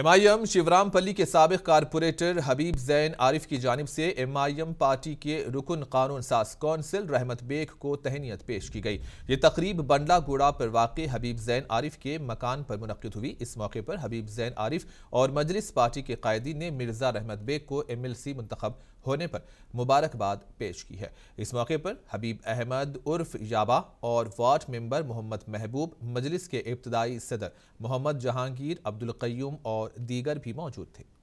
M I am Shivrampalli के सबक corporator हबीब जैन आरिफ की जानब से एम आई एम पार्टी के रुकन कानून साज कौंसिल रहमत बेग को तहनीत पेश की गई ये तकरीब बंडला गुड़ा पर वाक़ हबीब जैन आरिफ के मकान पर मनद हुई इस मौके पर हबीब जैन आरिफ और मजलिस पार्टी के कायदी ने मिर्जा रहमत बेग को एम एल सी मंतखब होने पर मुबारकबाद पेश की है इस मौके पर हबीब अहमद उर्फ याबा और वार्ड मेंबर मोहम्मद महबूब मजलिस के इब्तदाई सदर मोहम्मद जहांगीर अब्दुल कयूम और दीगर भी मौजूद थे